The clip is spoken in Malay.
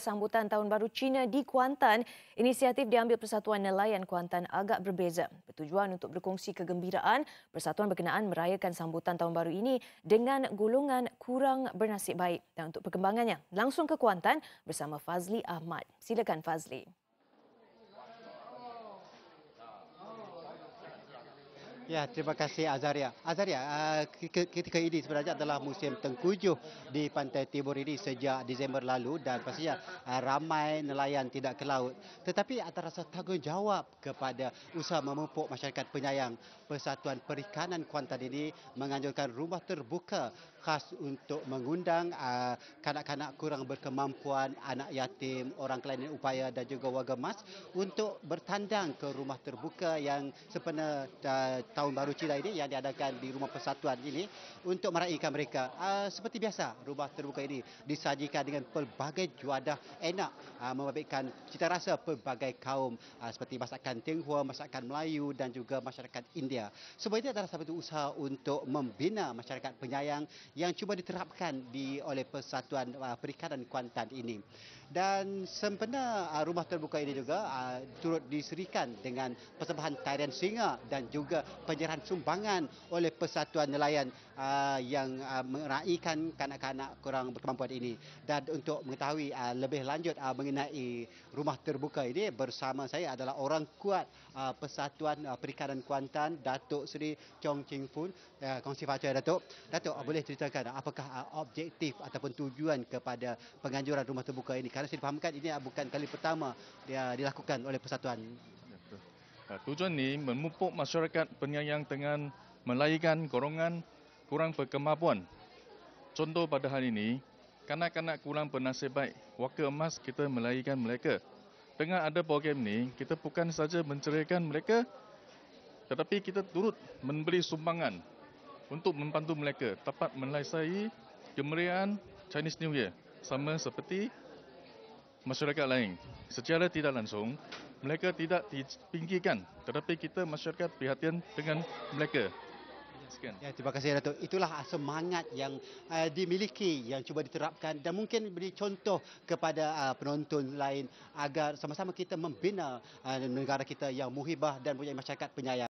Sambutan Tahun Baru Cina di Kuantan, inisiatif diambil Persatuan Nelayan Kuantan agak berbeza. Bertujuan untuk berkongsi kegembiraan, Persatuan berkenaan merayakan Sambutan Tahun Baru ini dengan golongan kurang bernasib baik. Dan untuk perkembangannya, langsung ke Kuantan bersama Fazli Ahmad. Silakan Fazli. Ya, terima kasih Azaria. Azaria, uh, ketika ini sebenarnya adalah musim tengkujuh di pantai timur ini sejak Disember lalu dan pastinya uh, ramai nelayan tidak ke laut. Tetapi ada rasa tanggungjawab kepada usaha memupuk masyarakat penyayang Persatuan Perikanan Kuantan ini menganjurkan rumah terbuka khas untuk mengundang uh, kanak-kanak kurang berkemampuan, anak yatim, orang kelainan upaya dan juga warga emas untuk bertandang ke rumah terbuka yang sepenuh tahun baru Cina ini yang diadakan di Rumah Persatuan ini untuk meraihkan mereka. Uh, seperti biasa, rumah terbuka ini disajikan dengan pelbagai juadah enak uh, membabitkan cita rasa pelbagai kaum uh, seperti masakan Tionghoa, masakan Melayu dan juga masyarakat India. Semua ini adalah satu usaha untuk membina masyarakat penyayang yang cuba diterapkan di oleh Persatuan uh, Perikanan Kuantan ini. Dan sempena uh, rumah terbuka ini juga uh, turut diserikan dengan persembahan tarian singa dan juga penyerahan sumbangan oleh Persatuan Nelayan uh, yang uh, meraihkan kanak-kanak kurang berkemampuan ini. Dan untuk mengetahui uh, lebih lanjut uh, mengenai rumah terbuka ini, bersama saya adalah orang kuat uh, Persatuan uh, Perikanan Kuantan, Datuk Seri Chong Ching Fun. Uh, Kongsi Fajar, Datuk. Datuk, Hai. boleh ceritakan apakah uh, objektif ataupun tujuan kepada penganjuran rumah terbuka ini? Kerana saya fahamkan ini bukan kali pertama dia dilakukan oleh Persatuan Ah, tujuan ini memupuk masyarakat penyayang dengan melayakan golongan kurang berkemampuan. Contoh pada hari ini, kanak-kanak kurang bernasib baik, waka emas kita melayakan mereka. Dengan ada program ini, kita bukan saja menceriakan mereka, tetapi kita turut memberi sumbangan untuk membantu mereka dapat menyelesaikan kemeriahan Chinese New Year sama seperti masyarakat lain. Secara tidak langsung, mereka tidak dipinggirkan tetapi kita masyarakat perhatian dengan mereka. Ya, terima kasih Datuk. Itulah semangat yang uh, dimiliki yang cuba diterapkan dan mungkin beri contoh kepada uh, penonton lain agar sama-sama kita membina uh, negara kita yang muhibah dan punya masyarakat penyayang.